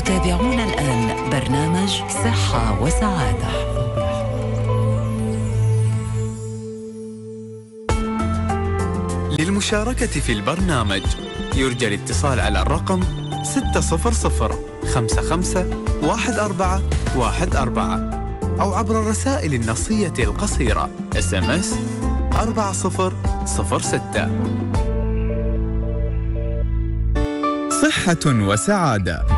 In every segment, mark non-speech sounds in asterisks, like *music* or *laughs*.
تتابعون الآن برنامج صحة وسعادة للمشاركة في البرنامج يرجى الاتصال على الرقم 600 55 14 أو عبر الرسائل النصية القصيرة SMS 4006 صحة وسعادة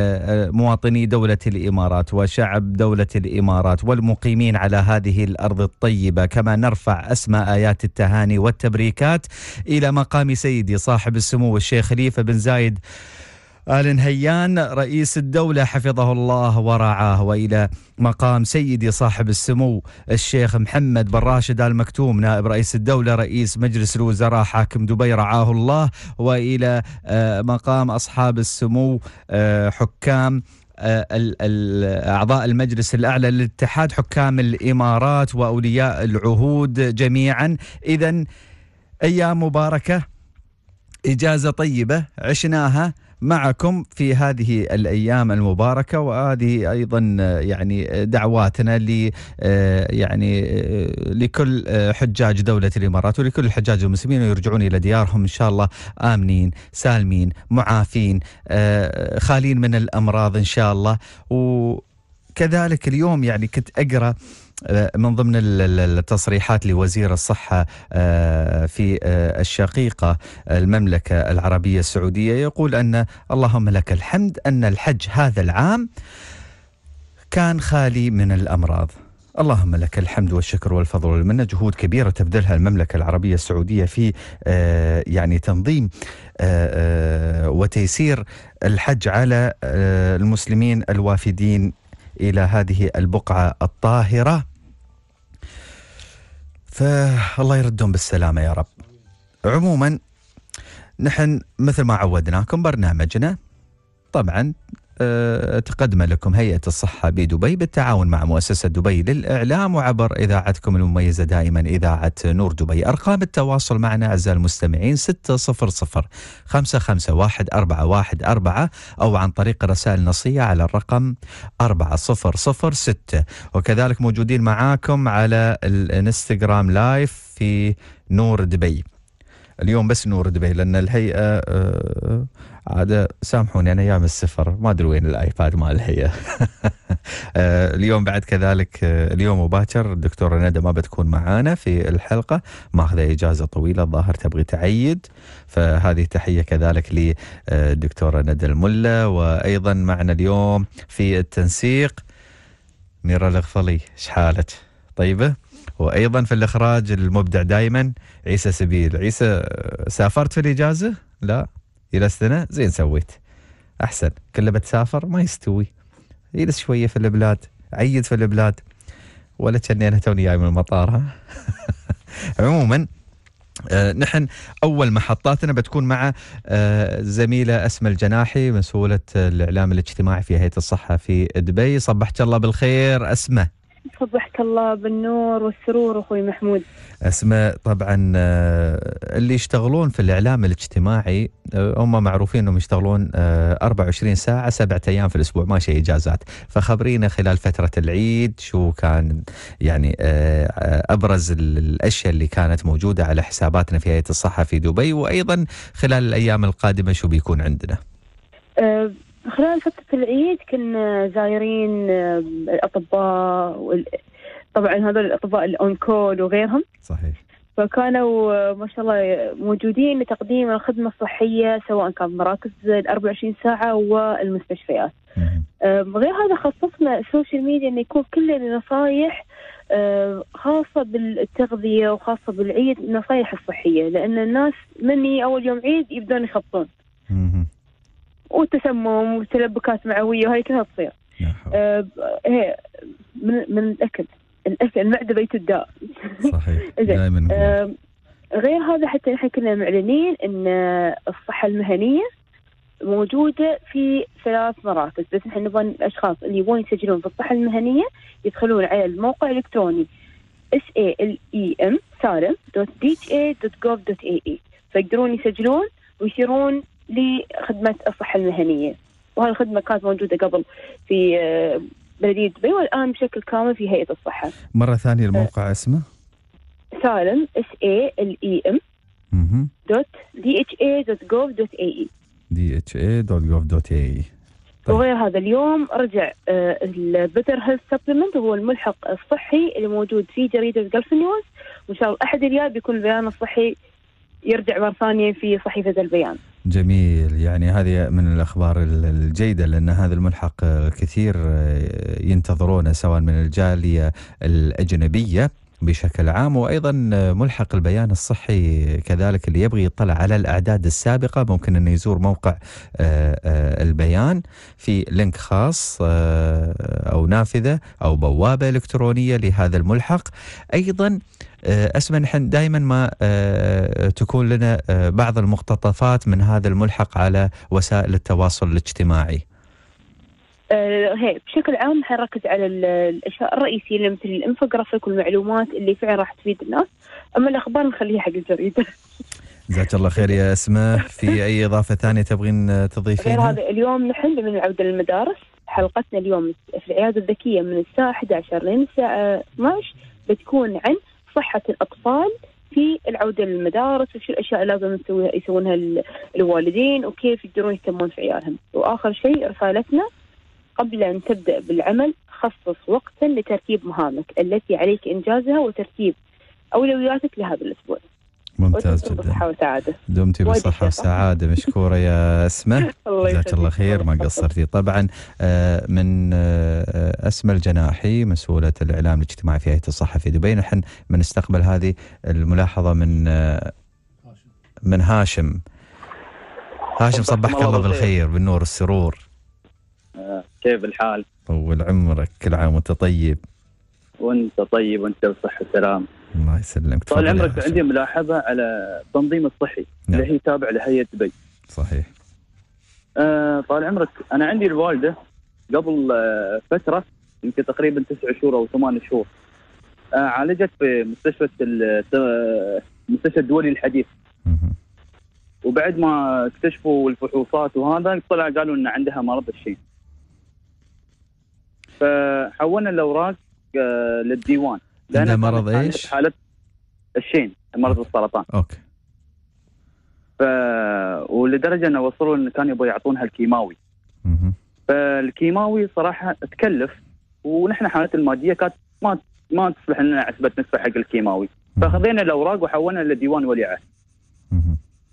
آه، آه، مواطني دولة الإمارات وشعب دولة الإمارات والمقيمين على هذه الأرض الطيبة كما نرفع أسماء آيات التهاني والتبريكات إلى مقام سيدي صاحب السمو الشيخ خليفة بن زايد آل نهيان رئيس الدولة حفظه الله ورعاه وإلى مقام سيدي صاحب السمو الشيخ محمد بن راشد آل مكتوم نائب رئيس الدولة رئيس مجلس الوزراء حاكم دبي رعاه الله وإلى آه، مقام أصحاب السمو آه، حكام آه، أعضاء المجلس الأعلى للاتحاد حكام الإمارات وأولياء العهود جميعا إذا أيام مباركة إجازة طيبة عشناها معكم في هذه الايام المباركه وهذه ايضا آه، يعني آه، دعواتنا ل آه، يعني لكل حجاج دوله الامارات ولكل الحجاج المسلمين يرجعون الى ديارهم ان شاء الله امنين سالمين معافين خالين من الامراض ان شاء الله وكذلك اليوم يعني كنت اقرا آه، من ضمن التصريحات لوزير الصحة آه، في آه، الشقيقة المملكة العربية السعودية يقول أن اللهم لك الحمد أن الحج هذا العام كان خالي من الأمراض اللهم لك الحمد والشكر والفضل والمنه جهود كبيره تبذلها المملكه العربيه السعوديه في يعني تنظيم وتيسير الحج على المسلمين الوافدين الى هذه البقعه الطاهره فالله يردهم بالسلامة يا رب عموما نحن مثل ما عودناكم برنامجنا طبعا آه، تقدم لكم هيئة الصحة بدبي بالتعاون مع مؤسسة دبي للإعلام وعبر إذاعتكم المميزة دائما إذاعة نور دبي أرقام التواصل معنا أعزائي المستمعين 600 551 414 أو عن طريق رسائل نصية على الرقم 4006 وكذلك موجودين معاكم على الانستغرام لايف في نور دبي اليوم بس نور دبي لأن الهيئة آه، عاد سامحوني انا ايام السفر ما ادري وين الايباد مال هي *laughs* آه، اليوم بعد كذلك آه، اليوم وباكر الدكتوره ندى ما بتكون معانا في الحلقه ماخذه اجازه طويله الظاهر تبغي تعيد فهذه تحيه كذلك للدكتوره آه، ندى الملا وايضا معنا اليوم في التنسيق ميرا الغفلي حالك طيبه وايضا في الاخراج المبدع دائما عيسى سبيل عيسى سافرت في الاجازه لا يلس لنا زين سويت احسن كل بتسافر ما يستوي جلس شويه في البلاد عيد في البلاد ولا كاني انا توني جاي من المطار ها *laughs* عموما آه، نحن اول محطاتنا بتكون مع آه، زميله اسماء الجناحي مسؤوله الاعلام الاجتماعي في هيئه الصحه في دبي صبحت الله بالخير اسماء صبحك الله بالنور والسرور اخوي محمود اسماء طبعا آه، اللي يشتغلون في الاعلام الاجتماعي آه، هم معروفين انهم يشتغلون 24 آه، ساعه سبعة ايام في الاسبوع ماشي اجازات فخبرينا خلال فتره العيد شو كان يعني ابرز الاشياء اللي كانت موجوده على حساباتنا في هيئه الصحه في دبي وايضا خلال الايام القادمه شو بيكون عندنا أه خلال فترة العيد كنا زايرين آه، الأطباء وال... طبعا هذول الأطباء الأونكول وغيرهم صحيح فكانوا آه، ما شاء الله موجودين لتقديم الخدمة الصحية سواء كان مراكز ال 24 ساعة والمستشفيات. غير هذا خصصنا السوشيال ميديا انه يكون كل النصائح خاصة بالتغذية وخاصة بالعيد النصائح الصحية لأن الناس مني أول يوم عيد يبدون يخبطون. وتسمم وتلبكات معويه وهي كلها تصير آه من, من الاكل الاكل المعده بيت الداء صحيح *laughs* دائما آه غير هذا حتى نحن كنا معلنين ان الصحه المهنيه موجوده في ثلاث مراكز بس نحن نبغى الاشخاص اللي يبون يسجلون في الصحه المهنيه يدخلون على الموقع الالكتروني s a l e m اي e. فيقدرون يسجلون ويصيرون لخدمه الصحه المهنيه وهالخدمه كانت موجوده قبل في آه، بلديه دبي والان بشكل كامل في هيئه الصحه. مره ثانيه آه. الموقع اسمه؟ سالم اس اي ال e ام دوت دي اتش a دوت gov دوت اي اي دي اتش a دوت e. gov دوت اي اي طيب. وغير هذا اليوم رجع البتر هيلث سبلمنت وهو الملحق الصحي اللي موجود في جريده جلف نيوز وان شاء الله احد الجاي بيكون البيان الصحي يرجع مره ثانيه في صحيفه البيان. جميل يعني هذه من الأخبار الجيدة لأن هذا الملحق كثير آه، ينتظرونه سواء من الجالية الأجنبية بشكل عام وايضا ملحق البيان الصحي كذلك اللي يبغي يطلع على الاعداد السابقه ممكن انه يزور موقع آه، آه، البيان في لينك خاص آه، او نافذه او بوابه الكترونيه لهذا الملحق ايضا اسمع نحن دائما ما تكون لنا بعض المقتطفات من هذا الملحق على وسائل التواصل الاجتماعي آه، هي بشكل عام حنركز على الاشياء الرئيسيه اللي مثل الانفوجرافيك والمعلومات اللي فعلا راح تفيد الناس اما الاخبار نخليها حق الجريده جزاك الله خير يا اسماء في *laughs* اي اضافه ثانيه تبغين تضيفينها؟ غير هذا اليوم نحن من العوده للمدارس حلقتنا اليوم في العياده الذكيه من الساعه 11 لين الساعه 12 بتكون عن صحه الاطفال في العوده للمدارس وش الاشياء اللي لازم نسويها يسوونها الوالدين وكيف يقدرون يهتمون في عيالهم واخر شيء رسالتنا قبل أن تبدأ بالعمل خصص وقتا لترتيب مهامك التي عليك إنجازها وترتيب أولوياتك لهذا الأسبوع ممتاز جدا دمتي بصحة وسعادة مشكورة يا أسماء *laughs* جزاك الله خير ما قصرتي طبعا آه، من آه، أسماء الجناحي مسؤولة الإعلام الاجتماعي في هيئة الصحة في دبي نحن بنستقبل هذه الملاحظة من آه، من هاشم هاشم صبحك الله بالخير بالنور والسرور كيف الحال؟ طول عمرك كل عام وانت طيب وانت طيب وانت بصحة وسلام الله يسلمك طال عمرك عندي ملاحظة على التنظيم الصحي نعم. اللي هي تابعة لهيئة دبي صحيح آه طال عمرك أنا عندي الوالدة قبل آه فترة يمكن تقريبا تسع شهور أو ثمان شهور آه عالجت في مستشفى المستشفى آه، الدولي الحديث وبعد ما اكتشفوا الفحوصات وهذا طلع قالوا ان عندها مرض الشين فحولنا الاوراق آه، للديوان لان مرض ايش؟ حاله الشين مرض السرطان اوكي ف ولدرجه انه وصلوا انه كانوا يبغوا يعطونها الكيماوي فالكيماوي صراحه تكلف ونحن حالتنا الماديه كانت ما ما تصلح لنا عسبه نسبه حق الكيماوي فخذينا الاوراق وحولنا لديوان ولي عهد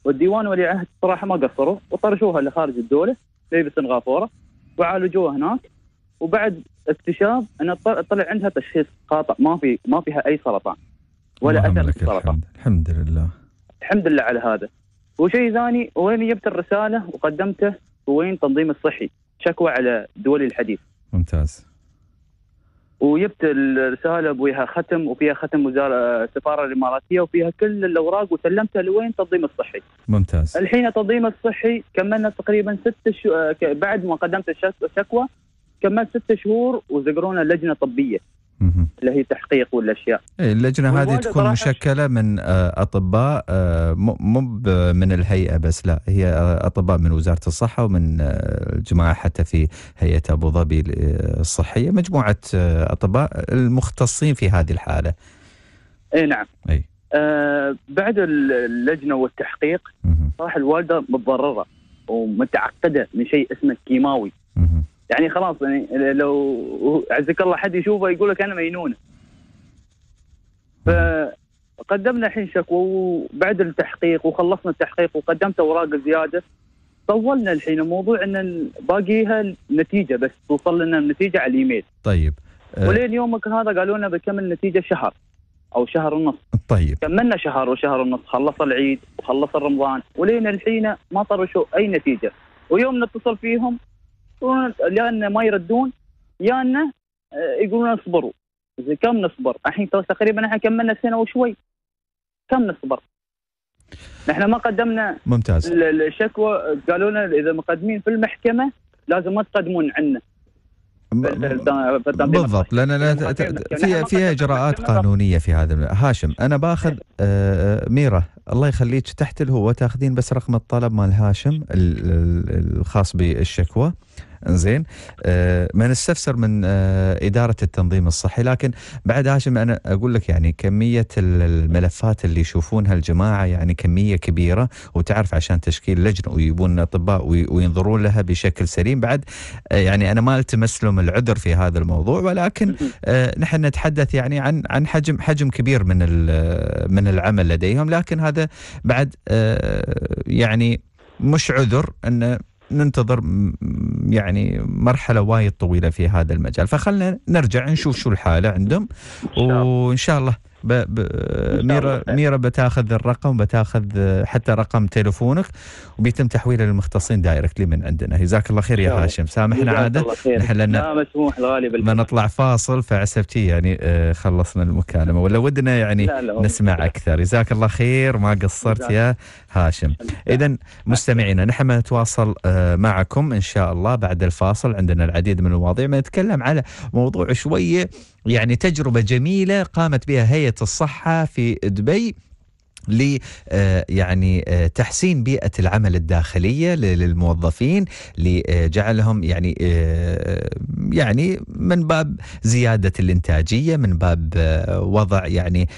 والديوان ولي عهد صراحه ما قصروا وطرشوها لخارج الدوله في سنغافوره وعالجوها هناك وبعد اكتشاف ان طلع عندها تشخيص خاطئ ما في ما فيها اي سرطان ولا اثر السرطان الحمد لله الحمد لله على هذا وشيء ثاني وين جبت الرساله وقدمته وين تنظيم الصحي شكوى على دولي الحديث ممتاز وجبت الرساله بويها ختم وفيها ختم وزاره السفاره الاماراتيه وفيها كل الاوراق وسلمتها لوين تنظيم الصحي. ممتاز. الحين تنظيم الصحي كملنا تقريبا ست شو... بعد ما قدمت الشكوى كملت ست شهور وزقرونا لجنه طبيه اللي هي تحقيق والاشياء إيه، اللجنه هذه تكون مشكله من آه، اطباء آه، مو من الهيئه بس لا هي آه، اطباء من وزاره الصحه ومن الجماعه حتى في هيئه ابو ظبي الصحيه مجموعه اطباء المختصين في هذه الحاله اي نعم اي آه بعد اللجنه والتحقيق صراحه الوالده متضرره ومتعقده من شيء اسمه كيماوي يعني خلاص يعني لو عزك الله حد يشوفه يقول لك انا مجنون فقدمنا الحين شكوى وبعد التحقيق وخلصنا التحقيق وقدمت اوراق زياده طولنا الحين الموضوع ان باقيها النتيجه بس توصل لنا النتيجه على الايميل طيب أه ولين يومك هذا قالوا لنا بكمل النتيجه شهر او شهر ونص طيب كملنا شهر وشهر ونص خلص العيد وخلص رمضان ولين الحين ما طرشوا اي نتيجه ويوم نتصل فيهم يا انه ما يردون يا انه آه، يقولون اصبروا كم نصبر؟ الحين تقريبا احنا كملنا سنه وشوي كم نصبر؟ نحن ما قدمنا ممتاز الشكوى قالوا لنا اذا مقدمين في المحكمه لازم ما تقدمون عنا بالضبط لان في في اجراءات قانونيه في هذا هاشم انا باخذ إيه. آه، آه، ميره الله يخليك تحت الهوا تاخذين بس رقم الطلب مال هاشم الخاص بالشكوى زين ما آه، نستفسر من آه، اداره التنظيم الصحي لكن بعد هاشم انا اقول لك يعني كميه الملفات اللي يشوفونها الجماعه يعني كميه كبيره وتعرف عشان تشكيل لجنه ويبون اطباء وينظرون لها بشكل سليم بعد آه، يعني انا ما التمس لهم العذر في هذا الموضوع ولكن نحن نتحدث يعني عن عن حجم حجم كبير من من العمل لديهم لكن هذا بعد يعني مش عذر ان ننتظر يعني مرحله وايد طويله في هذا المجال فخلنا نرجع نشوف شو الحاله عندهم وان شاء الله ب... ب... ميرا إيه. ميرا بتاخذ الرقم بتاخذ حتى رقم تليفونك وبيتم تحويله للمختصين دايركتلي من عندنا جزاك الله خير يا هاشم سامحنا عاده نحن لنا لا مسموح ما نطلع فاصل فعسبتي يعني آه، خلصنا المكالمه ولا ودنا يعني لا لا نسمع اكثر جزاك الله خير ما قصرت يا هاشم اذا مستمعينا نحن نتواصل آه، معكم ان شاء الله بعد الفاصل عندنا العديد من المواضيع ما نتكلم على موضوع شويه يعني تجربة جميلة قامت بها هيئة الصحة في دبي ل آه، يعني آه، تحسين بيئة العمل الداخلية للموظفين لجعلهم يعني آه، يعني من باب زيادة الإنتاجية من باب وضع يعني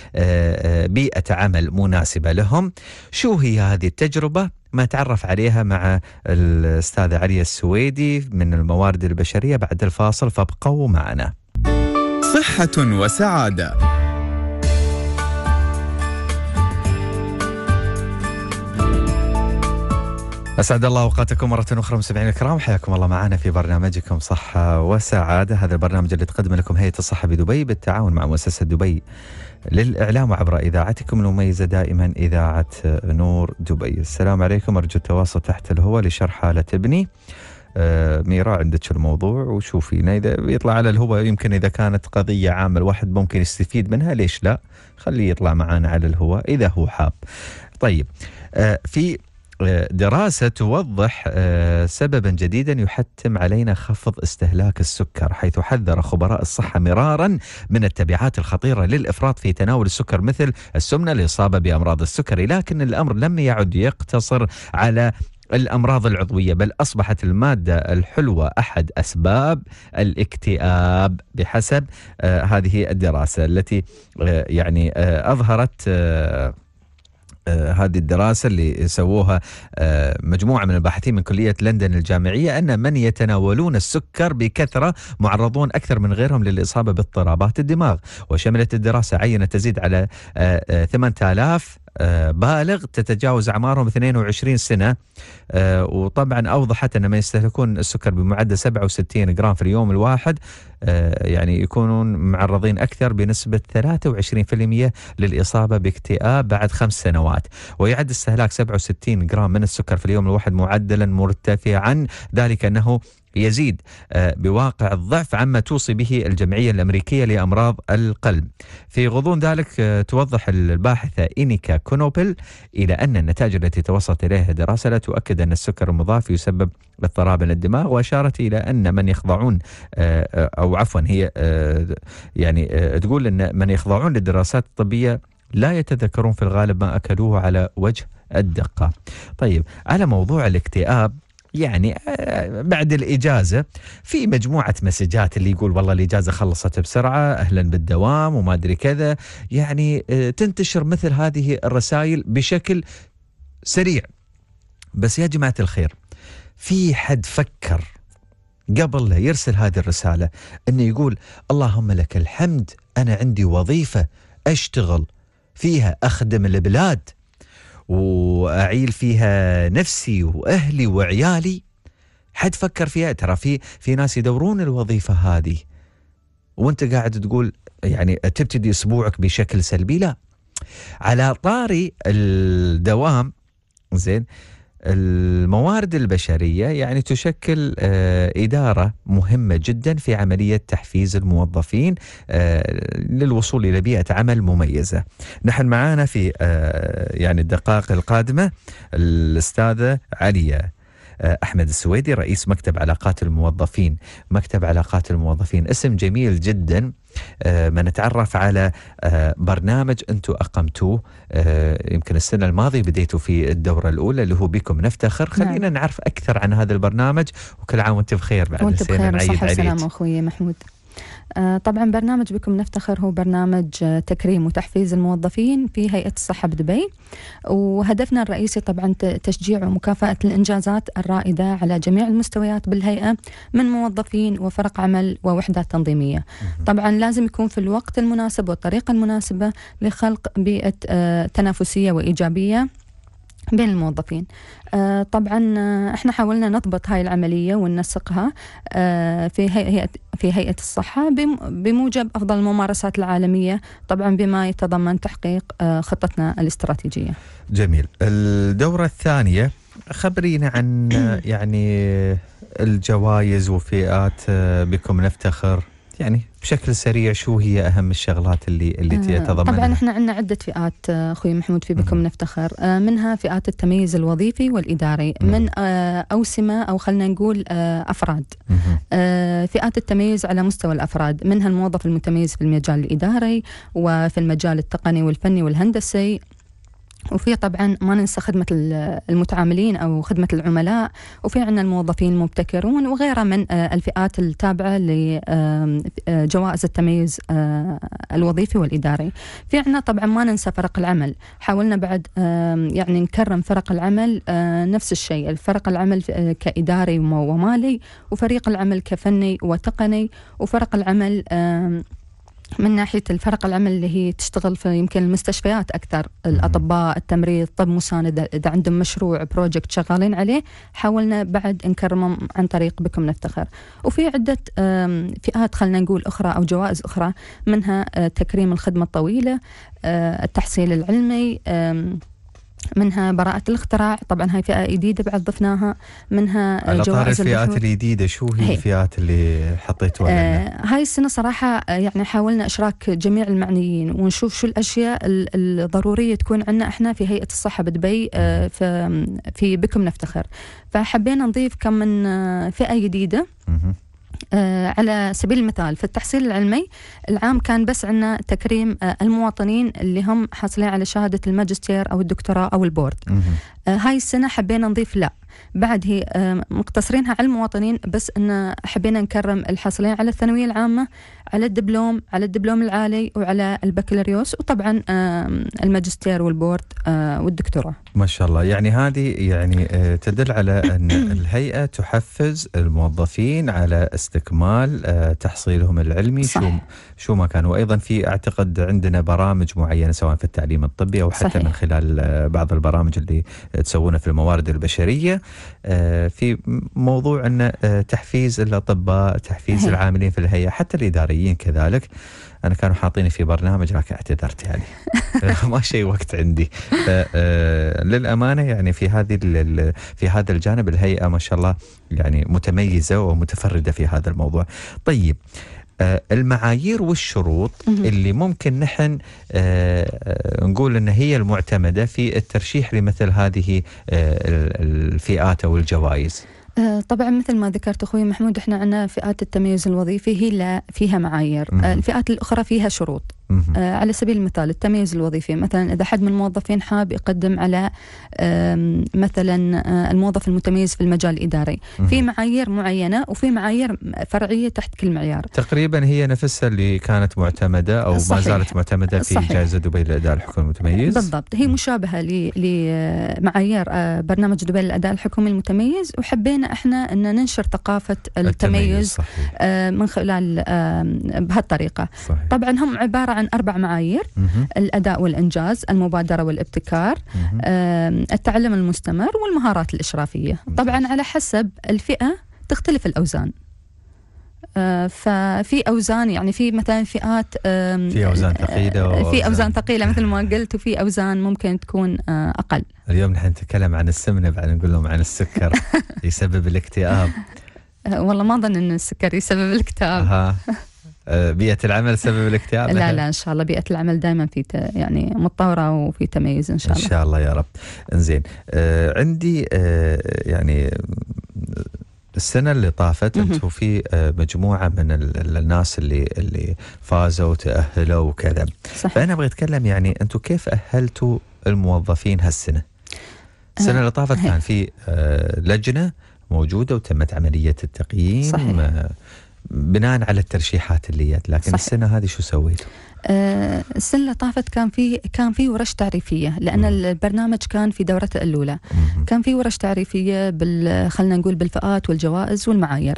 بيئة عمل مناسبة لهم شو هي هذه التجربة ما تعرف عليها مع الأستاذ علي السويدي من الموارد البشرية بعد الفاصل فابقوا معنا صحة وسعادة أسعد الله أوقاتكم مرة أخرى مستمعينا الكرام حياكم الله معنا في برنامجكم صحة وسعادة هذا البرنامج اللي تقدم لكم هيئة الصحة بدبي بالتعاون مع مؤسسة دبي للإعلام وعبر إذاعتكم المميزة دائما إذاعة نور دبي السلام عليكم أرجو التواصل تحت الهواء لشرح حالة ابني آه، ميرا عندك الموضوع وشوفينا اذا يطلع على الهواء يمكن اذا كانت قضيه عامه الواحد ممكن يستفيد منها ليش لا؟ خليه يطلع معانا على الهواء اذا هو حاب. طيب آه، في آه، دراسة توضح سببا جديدا يحتم علينا خفض استهلاك السكر حيث حذر خبراء الصحة مرارا من التبعات الخطيرة للإفراط في تناول السكر مثل السمنة الإصابة بأمراض السكري لكن الأمر لم يعد يقتصر على الامراض العضويه بل اصبحت الماده الحلوه احد اسباب الاكتئاب بحسب آه، هذه الدراسه التي آه، يعني آه، اظهرت هذه الدراسة اللي سووها مجموعة من الباحثين من كلية لندن الجامعية أن من يتناولون السكر بكثرة معرضون أكثر من غيرهم للإصابة باضطرابات الدماغ وشملت الدراسة عينة تزيد على 8000 آه، بالغ تتجاوز أعمارهم 22 سنة آه، وطبعا أوضحت أن من يستهلكون السكر بمعدل 67 جرام في اليوم الواحد آه، يعني يكونون معرضين أكثر بنسبة 23% للإصابة باكتئاب بعد خمس سنوات ويعد استهلاك 67 جرام من السكر في اليوم الواحد معدلا مرتفعا ذلك أنه يزيد آه، بواقع الضعف عما توصي به الجمعية الأمريكية لأمراض القلب في غضون ذلك آه، توضح الباحثة إنيكا كونوبل إلى أن النتائج التي توصلت إليها دراسة لا تؤكد أن السكر المضاف يسبب اضطراب للدماغ وأشارت إلى أن من يخضعون آه، أو عفوا هي يعني تقول أن من يخضعون للدراسات الطبية لا يتذكرون في الغالب ما أكلوه على وجه الدقة طيب على موضوع الاكتئاب يعني آه، بعد الاجازه في مجموعه مسجات اللي يقول والله الاجازه خلصت بسرعه اهلا بالدوام وما ادري كذا يعني آه، تنتشر مثل هذه الرسائل بشكل سريع بس يا جماعه الخير في حد فكر قبل لا يرسل هذه الرساله انه يقول اللهم لك الحمد انا عندي وظيفه اشتغل فيها اخدم البلاد واعيل فيها نفسي واهلي وعيالي حد فكر فيها ترى في في ناس يدورون الوظيفه هذه وانت قاعد تقول يعني تبتدي اسبوعك بشكل سلبي لا على طاري الدوام زين الموارد البشريه يعني تشكل آه، اداره مهمه جدا في عمليه تحفيز الموظفين آه، للوصول الى بيئه عمل مميزه. نحن معانا في آه، يعني الدقائق القادمه الاستاذه عليا آه، أحمد السويدي رئيس مكتب علاقات الموظفين مكتب علاقات الموظفين اسم جميل جدا آه، ما نتعرف على آه، برنامج أنتم أقمتوه يمكن السنة الماضية بديتوا في الدورة الأولى اللي هو بكم نفتخر نعم. خلينا نعم. نعرف أكثر عن هذا البرنامج وكل عام وأنت بخير بعد وأنت بخير صحة وسلامة أخوي محمود آه، طبعا برنامج بكم نفتخر هو برنامج آه، تكريم وتحفيز الموظفين في هيئة الصحة بدبي وهدفنا الرئيسي طبعا تشجيع ومكافأة الإنجازات الرائدة على جميع المستويات بالهيئة من موظفين وفرق عمل ووحدات تنظيمية طبعا لازم يكون في الوقت المناسب والطريقة المناسبة لخلق بيئة آه، تنافسية وإيجابية بين الموظفين آه طبعا آه، احنا حاولنا نضبط هاي العملية وننسقها آه في هيئة في هيئة الصحة بموجب أفضل الممارسات العالمية طبعا بما يتضمن تحقيق آه خطتنا الاستراتيجية جميل الدورة الثانية خبرينا عن آه، يعني الجوائز وفئات آه، بكم نفتخر يعني بشكل سريع شو هي اهم الشغلات اللي اللي آه، تتضمنها؟ طبعا احنا عندنا عده فئات آه، اخوي محمود في بكم نفتخر آه، منها فئات التميز الوظيفي والاداري من اوسمه او خلينا نقول افراد فئات التميز على مستوى الافراد منها الموظف المتميز في المجال الاداري وفي المجال التقني والفني والهندسي وفي طبعا ما ننسى خدمة المتعاملين أو خدمة العملاء وفي عندنا الموظفين المبتكرون وغيرها من آه، الفئات التابعة لجوائز آه، التميز آه، الوظيفي والإداري في عندنا طبعا ما ننسى فرق العمل حاولنا بعد يعني نكرم فرق العمل نفس الشيء الفرق العمل كإداري ومالي وفريق العمل كفني وتقني وفرق العمل من ناحيه الفرق العمل اللي هي تشتغل في يمكن المستشفيات اكثر الاطباء التمريض طب مساند اذا عندهم مشروع بروجكت شغالين عليه حاولنا بعد نكرمهم عن طريق بكم نفتخر وفي عده فئات خلينا نقول اخرى او جوائز اخرى منها آه، تكريم الخدمه الطويله آه، التحصيل العلمي منها براءة الاختراع طبعا هاي فئة جديدة بعد ضفناها منها على طار الفئات الجديدة شو هي, الفئات اللي حطيتوها آه هاي السنة صراحة آه، يعني حاولنا إشراك جميع المعنيين ونشوف شو الأشياء الضرورية تكون عندنا إحنا في هيئة الصحة بدبي آه في بكم نفتخر فحبينا نضيف كم من آه، فئة جديدة آه، على سبيل المثال في التحصيل العلمي العام كان بس عندنا تكريم آه، المواطنين اللي هم حاصلين على شهادة الماجستير أو الدكتوراه أو البورد آه، هاي السنة حبينا نضيف لا بعد هي آه، مقتصرينها على المواطنين بس ان حبينا نكرم الحاصلين على الثانويه العامه على الدبلوم على الدبلوم العالي وعلى البكالوريوس وطبعا الماجستير والبورد آه، والدكتوراه ما شاء الله يعني هذه يعني آه، تدل على ان *coughs* الهيئه تحفز الموظفين على استكمال تحصيلهم العلمي صح. شو شو ما كان وايضا في اعتقد عندنا برامج معينه سواء في التعليم الطبي او حتى صحيح. من خلال بعض البرامج اللي تسوونها في الموارد البشريه آه، في موضوع أن آه، تحفيز الأطباء تحفيز هي. العاملين في الهيئة حتى الإداريين كذلك أنا كانوا حاطيني في برنامج لكن اعتذرت يعني *laughs* آه، ما شيء وقت عندي للأمانة يعني في هذه في هذا الجانب الهيئة ما شاء الله يعني متميزة ومتفردة في هذا الموضوع طيب آه، المعايير والشروط اللي ممكن نحن آه، آه، نقول ان هي المعتمده في الترشيح لمثل هذه الفئات او الجوائز. طبعا مثل ما ذكرت اخوي محمود احنا عندنا فئات التميز الوظيفي هي لا فيها معايير، الفئات الاخرى فيها شروط. آه على سبيل المثال التميز الوظيفي مثلا إذا حد من الموظفين حاب يقدم على آه مثلا آه الموظف المتميز في المجال الإداري مه. في معايير معينة وفي معايير فرعية تحت كل معيار تقريبا هي نفسها اللي كانت معتمدة أو صحيح. ما زالت معتمدة في صحيح. جائزة دبي للأداء الحكومي المتميز بالضبط هي مشابهة لمعايير آه، آه، برنامج دبي للأداء الحكومي المتميز وحبينا احنا أن ننشر ثقافة التميز, التميز صحيح. آه، من خلال بهالطريقة صحيح. طبعا هم عبارة عن أربع معايير مه. الأداء والإنجاز المبادرة والابتكار التعلم المستمر والمهارات الإشرافية مه. طبعا على حسب الفئة تختلف الأوزان آه، ففي اوزان يعني في مثلا فئات في اوزان آه، ثقيله آه، في اوزان ثقيله مثل ما قلت وفي اوزان ممكن تكون اقل اليوم نحن نتكلم عن السمنه بعد نقول لهم عن السكر *laughs* يسبب الاكتئاب والله ما اظن ان السكر يسبب الاكتئاب *laughs* بيئه العمل سبب الاكتئاب لا لا ان شاء الله بيئه العمل دائما في يعني متطوره وفي تميز ان شاء الله ان شاء الله يا رب انزين آه عندي آه يعني السنة اللي طافت انتم في آه، مجموعة من الناس اللي اللي فازوا وتأهلوا وكذا صحيح. فأنا أبغى أتكلم يعني أنتم كيف أهلتوا الموظفين هالسنة؟ آه، السنة اللي طافت كان في آه، لجنة موجودة وتمت عملية التقييم صحيح. بناء على الترشيحات اللي جت لكن صحيح. السنه هذه شو سويتوا؟ آه، السنه اللي طافت كان في كان في ورش تعريفيه لان البرنامج كان في دورته الاولى كان في ورش تعريفيه بال خلينا نقول بالفئات والجوائز والمعايير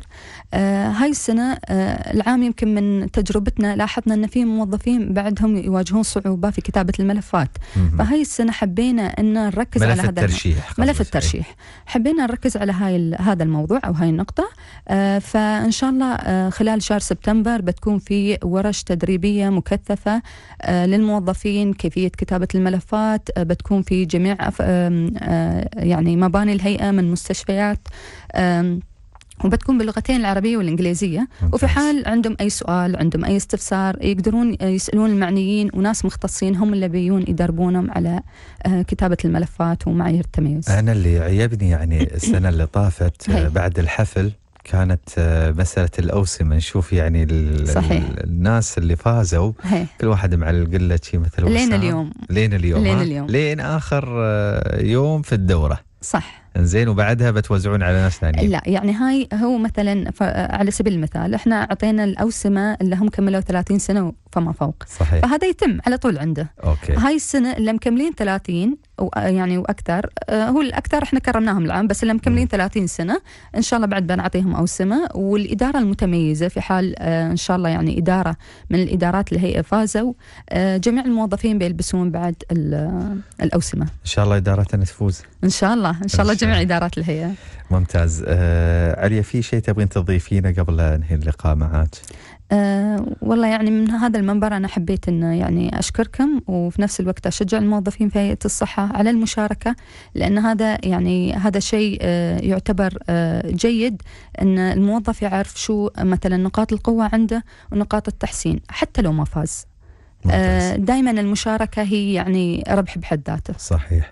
آه، هاي السنه آه، العام يمكن من تجربتنا لاحظنا ان في موظفين بعدهم يواجهون صعوبه في كتابه الملفات فهاي السنه حبينا ان نركز على هذا الترشيح ملف إيه. الترشيح حبينا نركز على هاي هذا الموضوع او هاي النقطه فان شاء الله خلال شهر سبتمبر بتكون في ورش تدريبيه مكثفه مكثفة آه، للموظفين كيفية كتابة الملفات آه، بتكون في جميع آه، يعني مباني الهيئة من مستشفيات وبتكون باللغتين العربية والإنجليزية ممتاز. وفي حال عندهم أي سؤال عندهم أي استفسار يقدرون يسألون المعنيين وناس مختصين هم اللي بيون يدربونهم على كتابة الملفات ومعايير التميز أنا اللي عيبني يعني السنة اللي طافت بعد الحفل كانت آه، مسألة الأوسمة نشوف يعني صحيح. الناس اللي فازوا هي. كل واحد معلق له شيء مثل لين اليوم لين اليوم لين اليوم لين آخر آه، يوم في الدورة صح زين وبعدها بتوزعون على ناس ثانيين لا يعني هاي هو مثلا على سبيل المثال احنا اعطينا الاوسمه اللي هم كملوا 30 سنه فما فوق صحيح. فهذا يتم على طول عنده أوكي. هاي السنه اللي مكملين 30 يعني واكثر هو الاكثر احنا كرمناهم العام بس اللي مكملين 30 سنه ان شاء الله بعد بنعطيهم اوسمه والاداره المتميزه في حال ان شاء الله يعني اداره من الادارات الهيئه فازوا جميع الموظفين بيلبسون بعد الاوسمه. ان شاء الله ادارتنا تفوز. ان شاء الله ان شاء الله جميع ادارات الهيئه. ممتاز آه عليا في شيء تبغين تضيفينه قبل انهي اللقاء معك؟ آه، والله يعني من هذا المنبر أنا حبيت أن يعني أشكركم وفي نفس الوقت أشجع الموظفين في هيئة الصحة على المشاركة لأن هذا يعني هذا شيء آه، يعتبر آه، جيد أن الموظف يعرف شو مثلا نقاط القوة عنده ونقاط التحسين حتى لو ما فاز آه، دائما المشاركة هي يعني ربح بحد ذاته صحيح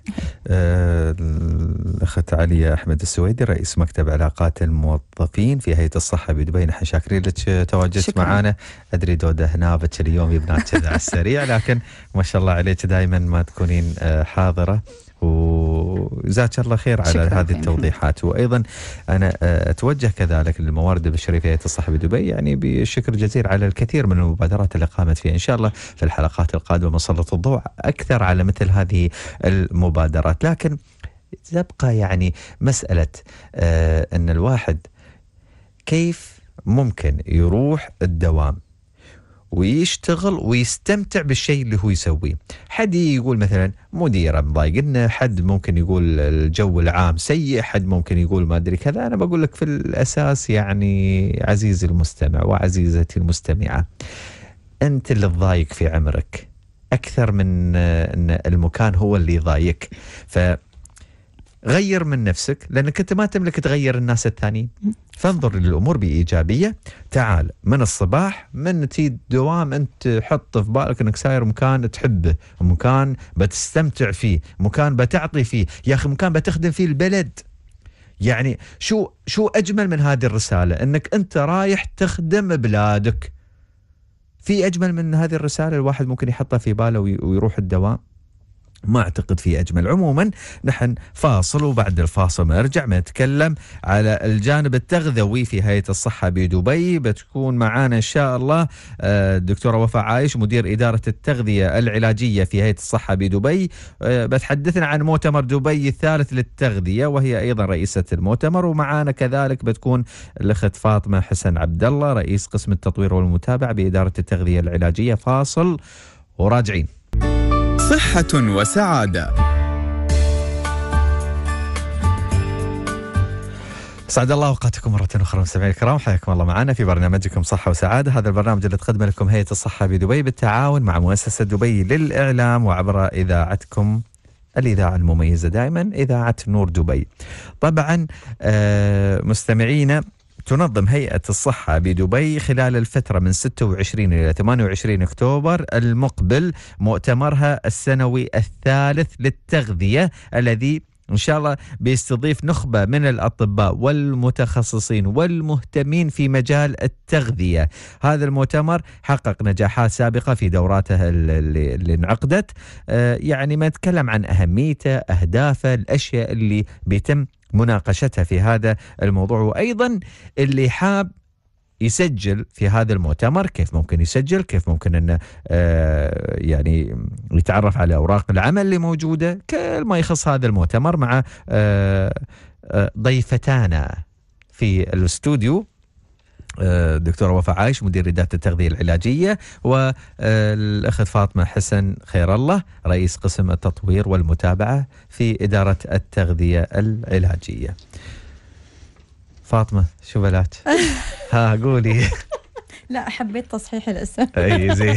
آه، الأخت علي أحمد السويدي رئيس مكتب علاقات الموظفين في هيئة الصحة بدبي نحن شاكرين لك تواجدك معنا أدري دودة هنا اليوم يبنات على السريع لكن ما شاء الله عليك دائما ما تكونين آه، حاضرة وجزاك الله خير على هذه التوضيحات وايضا انا آه، اتوجه كذلك للموارد البشريه في هيئه الصحه بدبي يعني بالشكر الجزيل على الكثير من المبادرات اللي قامت فيها ان شاء الله في الحلقات القادمه نسلط الضوء اكثر على مثل هذه المبادرات لكن تبقى يعني مساله آه، ان الواحد كيف ممكن يروح الدوام ويشتغل ويستمتع بالشيء اللي هو يسويه حد يقول مثلا مديرة مضايقنا حد ممكن يقول الجو العام سيء حد ممكن يقول ما أدري كذا أنا بقول لك في الأساس يعني عزيزي المستمع وعزيزتي المستمعة أنت اللي تضايق في عمرك أكثر من أن المكان هو اللي يضايقك ف غير من نفسك لانك انت ما تملك تغير الناس الثانيين فانظر للامور بايجابيه تعال من الصباح من تي الدوام انت حط في بالك انك ساير مكان تحبه مكان بتستمتع فيه مكان بتعطي فيه يا اخي مكان بتخدم فيه البلد يعني شو شو اجمل من هذه الرساله انك انت رايح تخدم بلادك في اجمل من هذه الرساله الواحد ممكن يحطها في باله ويروح الدوام ما اعتقد في اجمل عموما نحن فاصل وبعد الفاصل ما نرجع ما نتكلم على الجانب التغذوي في هيئه الصحه بدبي بتكون معانا ان شاء الله الدكتوره آه، وفاء عايش مدير اداره التغذيه العلاجيه في هيئه الصحه بدبي آه، بتحدثنا عن مؤتمر دبي الثالث للتغذيه وهي ايضا رئيسه المؤتمر ومعانا كذلك بتكون الاخت فاطمه حسن عبد الله رئيس قسم التطوير والمتابعه باداره التغذيه العلاجيه فاصل وراجعين صحة وسعادة سعد الله اوقاتكم مره اخرى مستمعينا الكرام حياكم الله معنا في برنامجكم صحه وسعاده هذا البرنامج اللي تقدمه لكم هيئه الصحه بدبي بالتعاون مع مؤسسه دبي للاعلام وعبر اذاعتكم الإذاعة المميزة دائما إذاعة نور دبي طبعا آه، مستمعينا تنظم هيئة الصحة بدبي خلال الفترة من 26 إلى 28 أكتوبر المقبل مؤتمرها السنوي الثالث للتغذية الذي ان شاء الله بيستضيف نخبه من الاطباء والمتخصصين والمهتمين في مجال التغذيه. هذا المؤتمر حقق نجاحات سابقه في دوراته اللي انعقدت، آه، يعني ما نتكلم عن اهميته، اهدافه، الاشياء اللي بيتم مناقشتها في هذا الموضوع وايضا اللي حاب يسجل في هذا المؤتمر كيف ممكن يسجل كيف ممكن أنه آه، يعني يتعرف على أوراق العمل اللي موجودة كل ما يخص هذا المؤتمر مع آه، آه، ضيفتانا في الاستوديو الدكتوره آه، وفاء عايش مدير إدارة التغذيه العلاجيه والاخت فاطمه حسن خير الله رئيس قسم التطوير والمتابعه في اداره التغذيه العلاجيه. فاطمه شو بلاك؟ *laughs* ها قولي لا حبيت تصحيح الاسم *laughs* اي زين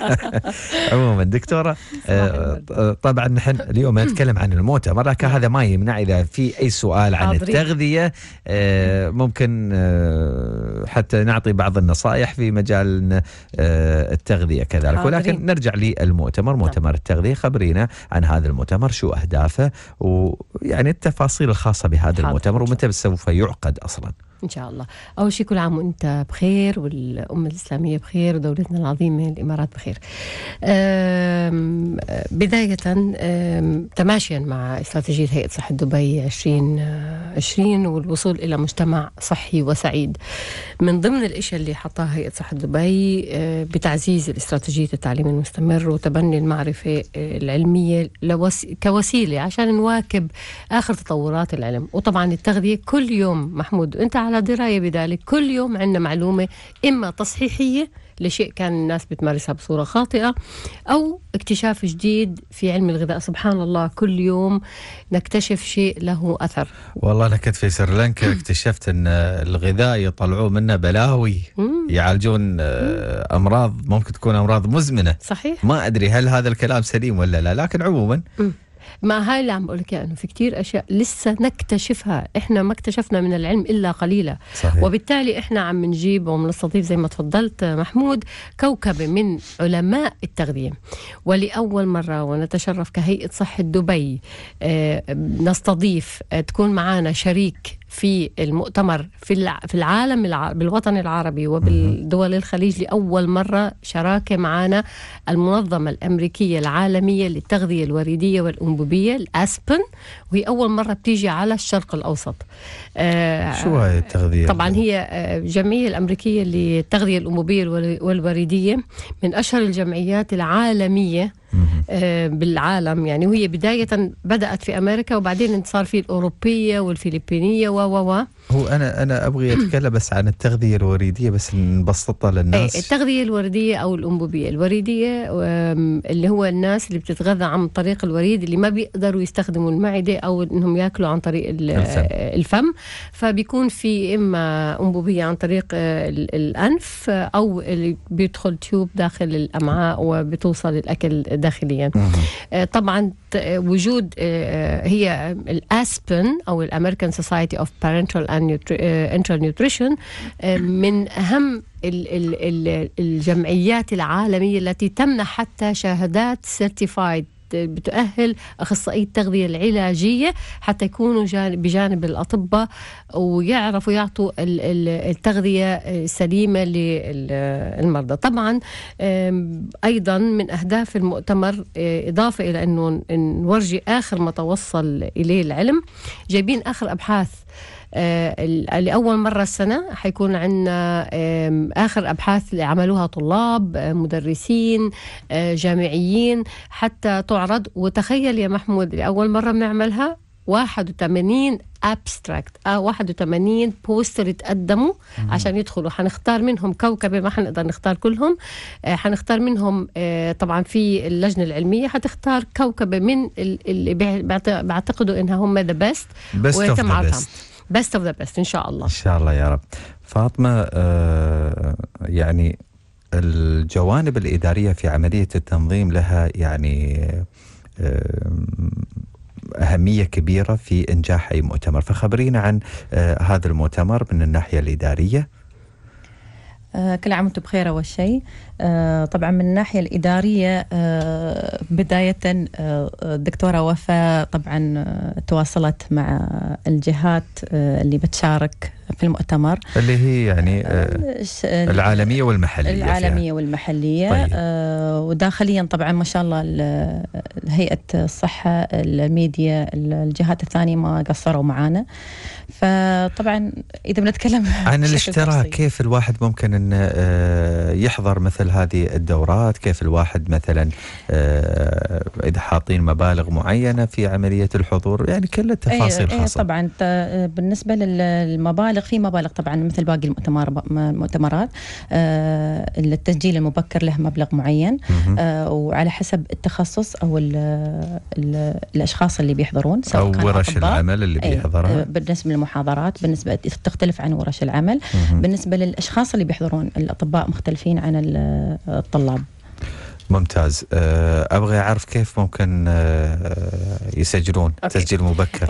*laughs* عموما دكتوره آه، آه، طبعا نحن اليوم *clears throat* نتكلم عن المؤتمر لكن هذا ما يمنع اذا في اي سؤال عن التغذيه آه، ممكن حتى نعطي بعض النصائح في مجال التغذيه كذلك ولكن نرجع للمؤتمر نعم. مؤتمر التغذيه خبرينا عن هذا المؤتمر شو اهدافه ويعني التفاصيل الخاصه بهذا المؤتمر ومتى سوف يعقد اصلا ان شاء الله اول شيء كل عام وانت بخير والامه الاسلاميه بخير ودولتنا العظيمه الامارات بخير أم بدايه أم تماشيا مع استراتيجيه هيئه صحه دبي 2020 آه، والوصول الى مجتمع صحي وسعيد من ضمن الاشياء اللي حطاها هيئه صحه دبي آه، بتعزيز استراتيجيه التعليم المستمر وتبني المعرفه آه، العلميه كوسيله عشان نواكب اخر تطورات العلم وطبعا التغذيه كل يوم محمود انت على دراية بذلك كل يوم عندنا معلومة إما تصحيحية لشيء كان الناس بتمارسها بصورة خاطئة أو اكتشاف جديد في علم الغذاء سبحان الله كل يوم نكتشف شيء له أثر والله أنا كنت في سريلانكا اكتشفت أن الغذاء يطلعوا منه بلاوي يعالجون آه، أمراض ممكن تكون أمراض مزمنة صحيح ما أدري هل هذا الكلام سليم ولا لا لكن عموما مع هاي اللي عم بقول لك انه في كتير اشياء لسه نكتشفها احنا ما اكتشفنا من العلم الا قليلا صحيح. وبالتالي احنا عم نجيب ومنستضيف زي ما تفضلت محمود كوكبه من علماء التغذيه ولاول مره ونتشرف كهيئه صحه دبي آه، نستضيف آه، تكون معنا شريك في المؤتمر في في العالم بالوطن العربي وبالدول الخليج لاول مره شراكه معنا المنظمه الامريكيه العالميه للتغذيه الوريديه والانبوبيه الاسبن وهي اول مره بتيجي على الشرق الاوسط. آه، شو هاي التغذيه؟ طبعا هي الجمعيه آه، الامريكيه للتغذيه الانبوبيه والوريديه من اشهر الجمعيات العالميه آه، بالعالم يعني وهي بداية بدأت في أمريكا وبعدين صار في الأوروبية والفلبينية و و و هو انا انا ابغي *clears throat* اتكلم بس عن التغذيه الوريديه بس نبسطها إيه، للناس التغذيه الورديه او الانبوبيه الوريديه اللي هو الناس اللي بتتغذى عن طريق الوريد اللي ما بيقدروا يستخدموا المعده او انهم ياكلوا عن طريق الفم, الفم فبيكون في اما انبوبيه عن طريق الانف او اللي بيدخل تيوب داخل الامعاء وبتوصل الاكل داخليا آه، طبعا وجود آه، آه، هي الاسبن او الامريكان سوسايتي اوف بارنتال انترال آه، نيوتريشن آه، آه، من اهم الجمعيات العالميه التي تمنح حتى شهادات سيرتيفايد بتؤهل اخصائي التغذيه العلاجيه حتى يكونوا بجانب الاطباء ويعرفوا يعطوا التغذيه السليمه للمرضى طبعا ايضا من اهداف المؤتمر اضافه الى انه نورجي اخر ما توصل اليه العلم جايبين اخر ابحاث آه، لأول مرة السنة حيكون عندنا آخر أبحاث اللي عملوها طلاب آه، مدرسين آه، جامعيين حتى تعرض وتخيل يا محمود لأول مرة بنعملها 81 ابستراكت اه 81 بوستر تقدموا عشان يدخلوا حنختار منهم كوكبه ما حنقدر نختار كلهم آه حنختار منهم آه طبعا في اللجنه العلميه حتختار كوكبه من اللي بعتقدوا انها هم ذا بيست بيست اوف ذا بيست بيست اوف ذا بيست ان شاء الله ان شاء الله يا رب فاطمه آه يعني الجوانب الاداريه في عمليه التنظيم لها يعني آه أهمية كبيرة في إنجاح أي مؤتمر فخبرينا عن آه هذا المؤتمر من الناحية الإدارية آه، كل عام وانتم بخير اول شيء آه، طبعا من الناحيه الاداريه آه، بدايه الدكتوره وفاء طبعا تواصلت مع الجهات اللي بتشارك في المؤتمر اللي هي يعني آه، العالميه والمحليه العالميه فيها. والمحليه طيب. آه، وداخليا طبعا ما شاء الله هيئه الصحه الميديا الجهات الثانيه ما قصروا معانا فطبعا اذا بنتكلم عن الاشتراك كيف الواحد ممكن ان آه، يحضر مثل هذه الدورات كيف الواحد مثلا اذا حاطين مبالغ معينه في عمليه الحضور يعني كل إيه، التفاصيل أيه خاصه أي طبعا بالنسبه للمبالغ مبالغ في مبالغ طبعا مثل باقي المؤتمر المؤتمرات آه، التسجيل المبكر له مبلغ معين آه، وعلى حسب التخصص او الـ الـ الاشخاص اللي بيحضرون سواء او ورش العمل اللي إيه، بيحضرها آه، بالنسبه للمحاضرات بالنسبه تختلف عن ورش العمل بالنسبه للاشخاص اللي بيحضرون الاطباء مختلفين عن الطلاب ممتاز آه، ابغى اعرف كيف ممكن آه، آه، يسجلون أوكي. تسجيل مبكر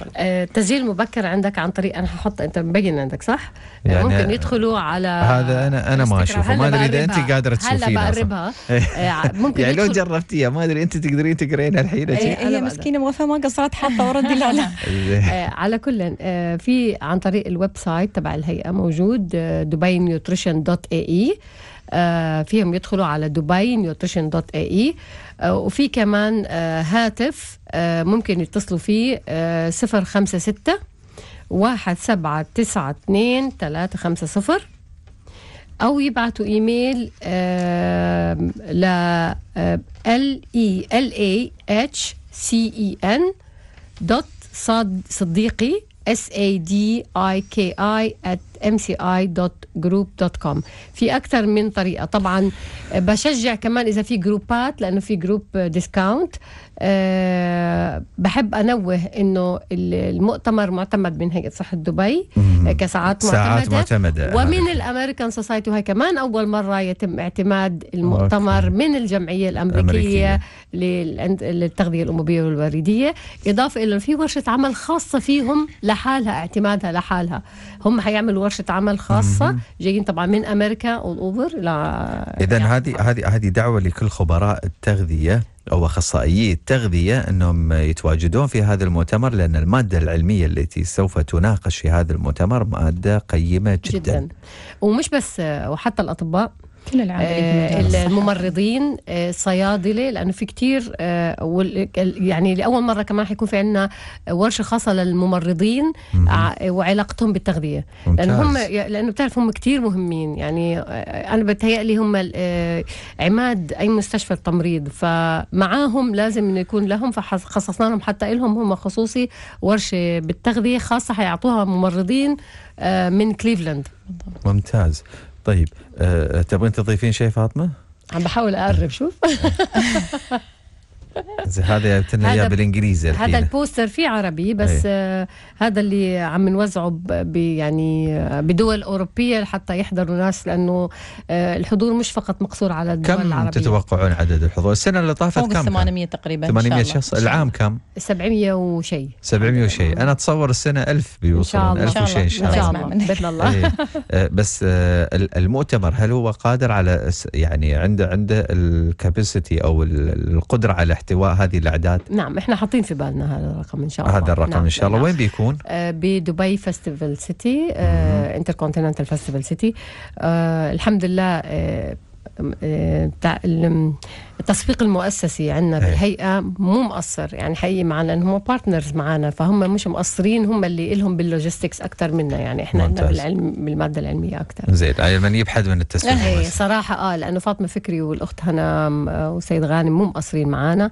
تسجيل مبكر عندك عن طريق انا ححط انت مبين عندك صح يعني ممكن يدخلوا على هذا انا انا ما اشوفه ما ادري اذا انت قادره تشوفينه هلا بقربها *laughs* ممكن يعني لو جربتيها ما ادري انت تقدرين تقرينها الحين إيه، هي مسكينه مغفى ما قصرت حاطه لا لا *laughs* على كل في عن طريق الويب سايت تبع الهيئه موجود دبي نيوتريشن دوت اي اي آه، فيهم يدخلوا على دبي نيوتريشن دوت اي اي وفي كمان آه، هاتف آه، ممكن يتصلوا فيه 056 1792 350 أو يبعثوا إيميل ل ال إي ال إي اتش سي إي إن دوت صديقي S A D I K I at mci.group.com في اكثر من طريقه طبعا بشجع كمان اذا في جروبات لانه في جروب ديسكاونت أه بحب انوه انه المؤتمر معتمد من هيئه صحه دبي آه، كساعات ساعات معتمده, معتمدة. ومن آه. الامريكان سوسايتي وهي كمان اول مره يتم اعتماد المؤتمر أوكي. من الجمعيه الامريكيه الأمريكية. للتغذيه الانبوبيه والوريديه اضافه الى في ورشه عمل خاصه فيهم لحالها اعتمادها لحالها هم حيعملوا ورشه عمل خاصه جايين طبعا من امريكا اول اوفر اذا هذه هذه هذه دعوه لكل خبراء التغذيه او اخصائيي التغذيه انهم يتواجدون في هذا المؤتمر لان الماده العلميه التي سوف تناقش في هذا المؤتمر ماده قيمه جدا. جدا ومش بس وحتى الاطباء كل العاملين آه، الممرضين الصيادله آه، لانه في كثير آه، يعني لاول مره كمان حيكون في عندنا ورشه خاصه للممرضين وعلاقتهم بالتغذيه لانه هم لانه بتعرف هم كثير مهمين يعني انا بتهيألي هم عماد اي مستشفى التمريض فمعاهم لازم انه يكون لهم فخصصنا لهم حتى لهم هم خصوصي ورشه بالتغذيه خاصه حيعطوها ممرضين من كليفلاند ممتاز طيب أه تبغين تضيفين شيء فاطمه؟ عم بحاول اقرب شوف *laughs* *laughs* هذا جبت لنا اياه بالانجليزي الحين. هذا البوستر فيه عربي بس إيه. آه هذا اللي عم نوزعه يعني آه، بدول اوروبيه حتى يحضروا ناس لانه آه الحضور مش فقط مقصور على الدول كم العربيه كم تتوقعون عدد الحضور؟ السنه اللي طافت كم؟ 800 تقريبا 800 شخص العام كم؟ 700 وشيء 700 وشيء انا اتصور السنه 1000 بيوصلون 1000 وشيء ان شاء الله باذن الله إيه. آه، بس آه، المؤتمر هل هو قادر على يعني عنده عنده الكاباسيتي او القدره على احتواء هذه الاعداد؟ نعم احنا حاطين في بالنا هذا الرقم ان شاء الله هذا الرقم نعم ان شاء الله نعم. وين بيكون؟ آه بدبي فيستيفال سيتي آه انتركونتيننتال فيستيفال سيتي آه الحمد لله آه, آه، التسويق المؤسسي عندنا إيه. بالهيئه مو مقصر يعني حقيقي معنا هم بارتنرز معنا فهم مش مقصرين هم اللي لهم باللوجيستكس اكثر منا يعني احنا عندنا بالعلم بالماده العلميه اكثر زين من يبحث من التسويق إيه، المؤسسي صراحه اه لانه فاطمه فكري والاخت هنا وسيد غانم مو مقصرين معنا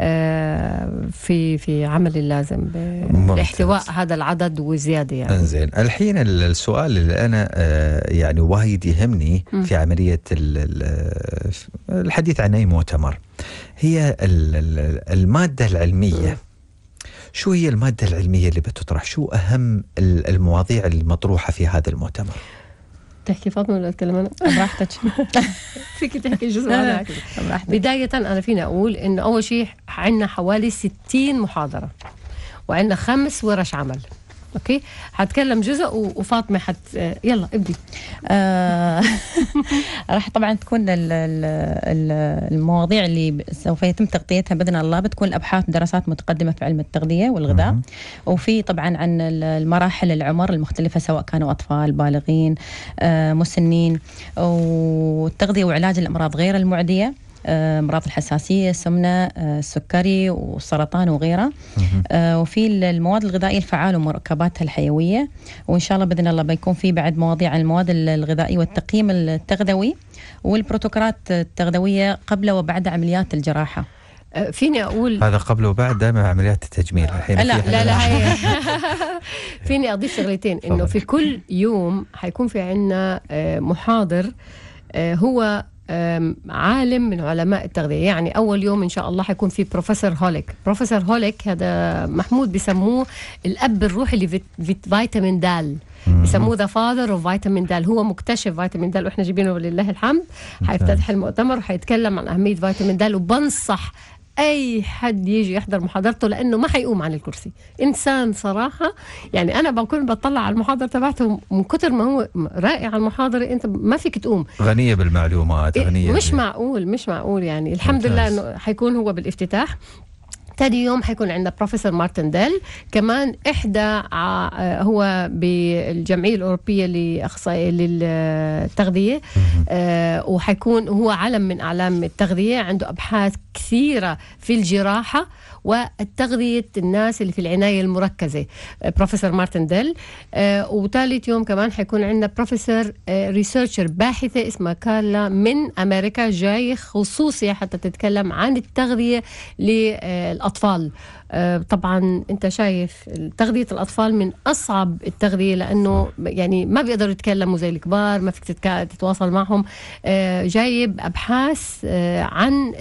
آه، في في عمل اللازم باحتواء هذا العدد وزياده يعني انزين الحين السؤال اللي انا آه، يعني وايد يهمني في عمليه الحديث عن اي المؤتمر هي المادة العلمية شو هي المادة العلمية اللي بتطرح شو أهم المواضيع المطروحة في هذا المؤتمر تحكي فاطمه ولا اتكلم انا؟ براحتك *laughs* فيك تحكي جزء انا بدايه انا فيني اقول انه اول شيء عندنا حوالي 60 محاضره وعندنا خمس ورش عمل اوكي حتكلم جزء وفاطمه حت يلا ابدي آه، *laughs* راح طبعا تكون المواضيع اللي سوف يتم تغطيتها باذن الله بتكون الابحاث دراسات متقدمه في علم التغذيه والغذاء وفي طبعا عن المراحل العمر المختلفه سواء كانوا اطفال بالغين آه، مسنين والتغذيه وعلاج الامراض غير المعديه امراض آه، الحساسيه السمنه آه، السكري والسرطان وغيره آه، وفي المواد الغذائيه الفعاله ومركباتها الحيويه وان شاء الله باذن الله بيكون في بعد مواضيع عن المواد الغذائيه والتقييم التغذوي والبروتوكولات التغذويه قبل وبعد عمليات الجراحه فيني اقول هذا قبل وبعد دائما عمليات التجميل الحين لا لا لا *laughs* فيني اضيف شغلتين انه في كل يوم حيكون في عندنا محاضر هو عالم من علماء التغذيه يعني اول يوم ان شاء الله حيكون في بروفيسور هوليك بروفيسور هوليك هذا محمود بسموه الاب الروحي لفيتامين دال بسموه ذا فاذر اوف فيتامين دال هو مكتشف فيتامين دال واحنا جايبينه لله الحمد حيفتتح المؤتمر وحيتكلم عن اهميه فيتامين دال وبنصح اي حد يجي يحضر محاضرته لانه ما حيقوم عن الكرسي انسان صراحه يعني انا بكون بطلع على المحاضره تبعته من كثر ما هو رائع المحاضره انت ما فيك تقوم غنيه بالمعلومات إيه، غنيه مش معقول مش معقول يعني الحمد ممتاز. لله انه حيكون هو بالافتتاح تاني يوم حيكون عندنا بروفيسور مارتن ديل كمان احدى آه، هو بالجمعيه الاوروبيه لاخصائي للتغذيه آه، وحيكون هو علم من اعلام التغذيه عنده ابحاث كثيره في الجراحه والتغذية الناس اللي في العناية المركزة آه، بروفيسور مارتن ديل آه، وثالث يوم كمان حيكون عندنا بروفيسور ريسيرشر آه، باحثة اسمها كارلا من أمريكا جاي خصوصي حتى تتكلم عن التغذية للأطفال آه، طبعا انت شايف تغذيه الاطفال من اصعب التغذيه لانه يعني ما بيقدروا يتكلموا زي الكبار ما فيك تتواصل معهم آه، جايب ابحاث آه، عن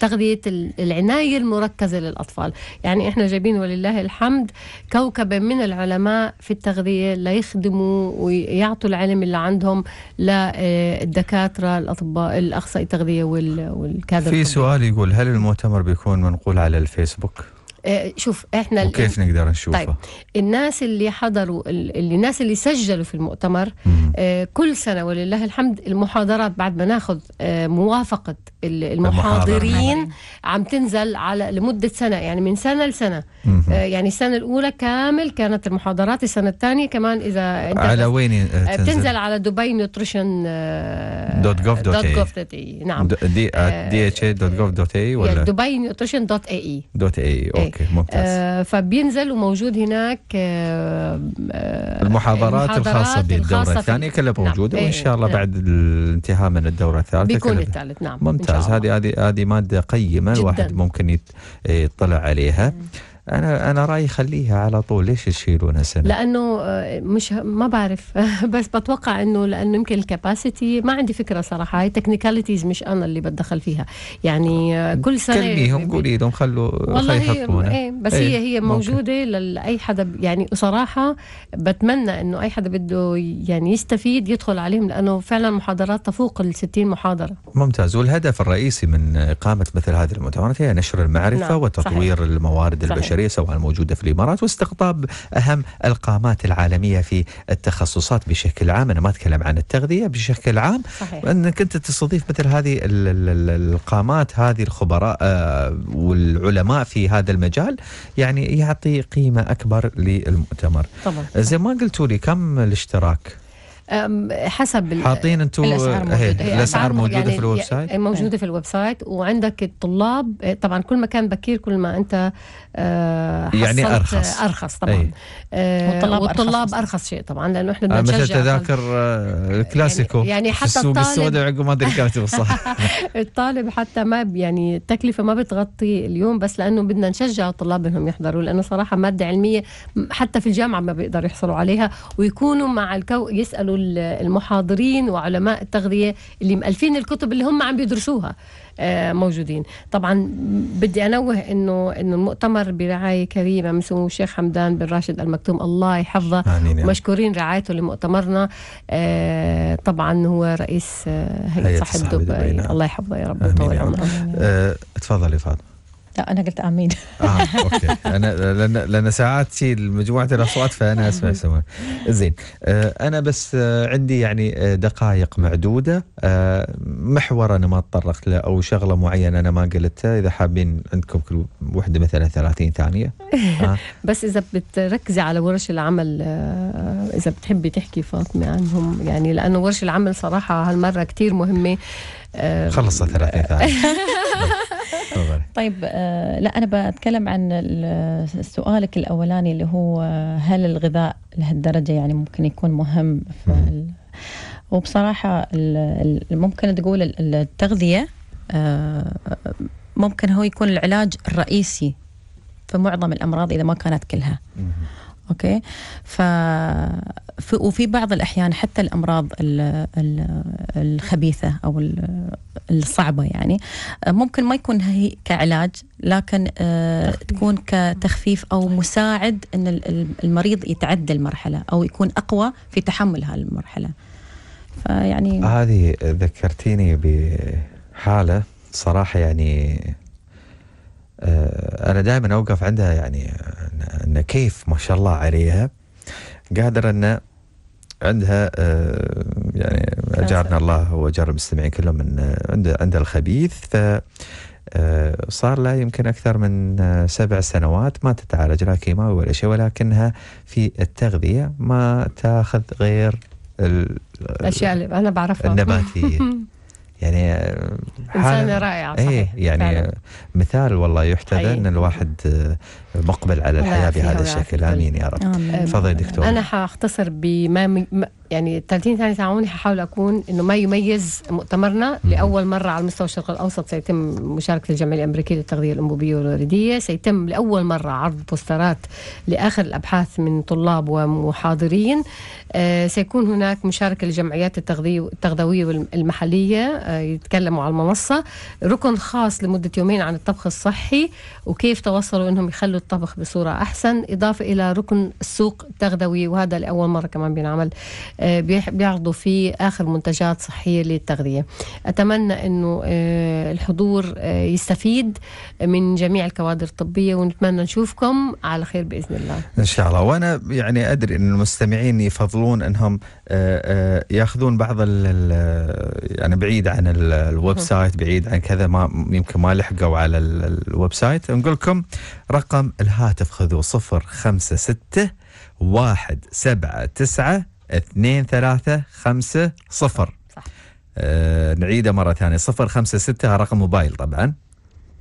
تغذيه العنايه المركزه للاطفال يعني احنا جايبين ولله الحمد كوكبه من العلماء في التغذيه ليخدموا ويعطوا العلم اللي عندهم للدكاتره الاطباء الاخصائي التغذيه والكادر في سؤال يقول هل المؤتمر بيكون منقول على الفيسبوك آه، شوف احنا كيف نقدر نشوفها طيب الناس اللي حضروا اللي الناس اللي سجلوا في المؤتمر آه، كل سنه ولله الحمد المحاضرات بعد ما ناخذ آه، موافقه المحاضرين عم تنزل على لمده سنه يعني من سنه لسنه يعني السنه الاولى كامل كانت المحاضرات السنه الثانيه كمان اذا انت على وين تنزل؟ بتنزل على دبي نيوتريشن دوت جوف دوت, دوت جوف دوت اي نعم دي اتش دوت جوف دوت اي ولا دبي نيوتريشن دوت اي اي e. دوت اي اوكي ممتاز. آه، فبينزل وموجود هناك آه،, آه المحاضرات, المحاضرات الخاصة بالدورة الثانية كلها نعم. موجودة نعم. وإن شاء الله نعم. بعد إيه. الانتهاء من الدورة الثالثة بيكون الثالث نعم ممتاز هذه هذه هذه مادة قيمة جداً. الواحد ممكن إيه، يطلع عليها مم. انا انا رايي خليها على طول ليش تشيلونها سنه لانه آه، مش ما بعرف *laughs* بس بتوقع انه لانه يمكن الكباسيتي ما عندي فكره صراحه هاي تكنيكاليتيز مش انا اللي بتدخل فيها يعني آه، كل سنه كلميهم قولي لهم خلوا والله هي ايه بس ايه هي هي موجوده لاي حدا يعني صراحه بتمنى انه اي حدا بده يعني يستفيد يدخل عليهم لانه فعلا محاضرات تفوق ال 60 محاضره ممتاز والهدف الرئيسي من اقامه مثل هذه المؤتمرات هي نشر المعرفه نعم. وتطوير صحيح. الموارد صحيح. البشريه البشرية سواء الموجوده في الإمارات واستقطاب أهم القامات العالمية في التخصصات بشكل عام أنا ما أتكلم عن التغذية بشكل عام صحيح. أنك أنت تستضيف مثل هذه القامات هذه الخبراء آه، والعلماء في هذا المجال يعني يعطي قيمة أكبر للمؤتمر طبعا. زي ما قلتوا لي كم الاشتراك حسب حاطين انتم الاسعار يعني موجوده, يعني في الويب يعني سايت موجوده في إيه. الويب سايت وعندك الطلاب إيه، طبعا كل ما كان بكير كل ما انت آه، يعني ارخص ارخص طبعا إيه. آه، والطلاب, والطلاب ارخص شيء طبعا لانه احنا آه، بدنا نشجع مثل تذاكر الكلاسيكو يعني, يعني حتى السوق السوداء عقب ما ادري كاتب صح *laughs* الطالب حتى ما يعني التكلفه ما بتغطي اليوم بس لانه بدنا نشجع الطلاب انهم يحضروا لانه صراحه ماده علميه حتى في الجامعه ما بيقدروا يحصلوا عليها ويكونوا مع الكو يسالوا كانوا المحاضرين وعلماء التغذيه اللي مالفين الكتب اللي هم عم بيدرسوها آه، موجودين طبعا بدي انوه انه انه المؤتمر برعايه كريمه من سمو الشيخ حمدان بن راشد المكتوم الله يحفظه مشكورين رعايته لمؤتمرنا آه، طبعا هو رئيس آه، هيئه صحه دبي الله يحفظه يا رب ويطول عمره تفضلي فاطمه لا انا قلت امين اه اوكي انا لان لان ساعات مجموعه الاصوات فانا اسمع سوا زين آه، انا بس آه، عندي يعني آه، دقائق معدوده محور انا ما تطرقت له او شغله معينه انا ما قلتها اذا حابين عندكم كل وحده مثلا 30 ثانيه *laughs* آه. بس اذا بتركزي على ورش العمل اذا بتحبي تحكي فاطمه عنهم يعني لانه ورش العمل صراحه هالمره كثير مهمه خلصت ثلاثين ثانية *laughs* طيب آه، لا انا بتكلم عن سؤالك الاولاني اللي هو هل الغذاء لهالدرجه يعني ممكن يكون مهم في وبصراحه ممكن تقول التغذيه آه، ممكن هو يكون العلاج الرئيسي في معظم الامراض اذا ما كانت كلها اوكي ف وفي بعض الاحيان حتى الامراض الخبيثه او الصعبه يعني ممكن ما يكون هي كعلاج لكن آه، تكون كتخفيف او مساعد ان المريض يتعدى المرحله او يكون اقوى في تحمل هالمرحله فيعني هذه ذكرتيني بحاله صراحه يعني آه، انا دائما اوقف عندها يعني ان كيف ما شاء الله عليها قادره ان عندها آه، يعني اجارنا الله واجار المستمعين كلهم من آه، عندها الخبيث ف آه، صار لها يمكن أكثر من سبع سنوات ما تتعالج لا كيماوي ولا شيء ولكنها في التغذية ما تاخذ غير الأشياء اللي أنا بعرفها النباتية *laughs* يعني إنسانة رائعة إيه، صحيح ايه يعني فعلا. مثال والله يحتذى أن الواحد مقبل على الحياه بهذا الشكل امين يا رب تفضلي دكتور انا حاختصر بما يعني 30 ثانيه تعاوني ححاول اكون انه ما يميز مؤتمرنا لاول مره على مستوى الشرق الاوسط سيتم مشاركه الجمعيه الامريكيه للتغذيه الانبوبيه والوالديه سيتم لاول مره عرض بوسترات لاخر الابحاث من طلاب ومحاضرين آه سيكون هناك مشاركه لجمعيات التغذيه التغذويه المحليه آه يتكلموا على المنصه ركن خاص لمده يومين عن الطبخ الصحي وكيف توصلوا انهم يخلوا الطبخ بصورة أحسن إضافة إلى ركن السوق التغذوي وهذا لأول مرة كمان بينعمل آه، بيعرضوا فيه آخر منتجات صحية للتغذية أتمنى أنه آه، الحضور آه، يستفيد من جميع الكوادر الطبية ونتمنى نشوفكم على خير بإذن الله إن شاء الله وأنا يعني أدري أن المستمعين يفضلون أنهم ياخذون بعض يعني بعيد عن الويب سايت بعيد عن كذا ما يمكن ما لحقوا على الويب سايت نقول لكم رقم الهاتف خذوا صفر خمسة ستة واحد سبعة تسعة اثنين ثلاثة خمسة صفر صح. آه نعيده مرة ثانية صفر خمسة ستة رقم موبايل طبعا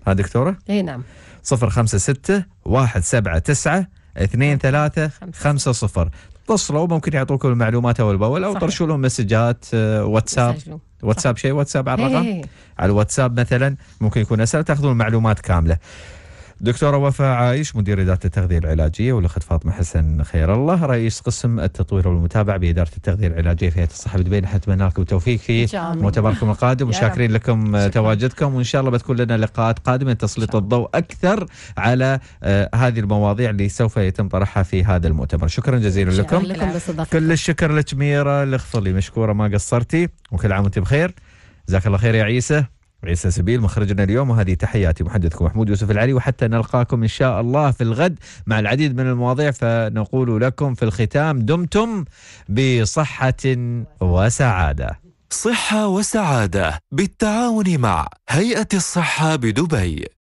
ها دكتورة؟ اي نعم صفر خمسة ستة واحد سبعة تسعة اثنين ثلاثة خمسة صفر اتصلوا ممكن يعطوكم المعلومات اول باول او طرشوا لهم مسجات آه، واتساب مسجلو. واتساب شيء واتساب على الرقم هي هي. على الواتساب مثلا ممكن يكون اسهل تاخذون المعلومات كامله دكتورة وفاء عايش مدير إدارة التغذية العلاجية والأخت فاطمة حسن خير الله رئيس قسم التطوير والمتابعة بإدارة التغذية العلاجية في هيئة الصحة نحن نتمنى لكم التوفيق في مؤتمركم القادم *laughs* وشاكرين لكم شكرا. تواجدكم وإن شاء الله بتكون لنا لقاءات قادمة تسليط الضوء أكثر على آه هذه المواضيع اللي سوف يتم طرحها في هذا المؤتمر شكرا جزيلا لكم شكرا كل الشكر لك ميره الخفلي مشكورة ما قصرتي وكل عام وأنت بخير جزاك الله خير يا عيسى عيسى سبيل مخرجنا اليوم وهذه تحياتي محدثكم محمود يوسف العلي وحتى نلقاكم إن شاء الله في الغد مع العديد من المواضيع فنقول لكم في الختام دمتم بصحة وسعادة صحة وسعادة بالتعاون مع هيئة الصحة بدبي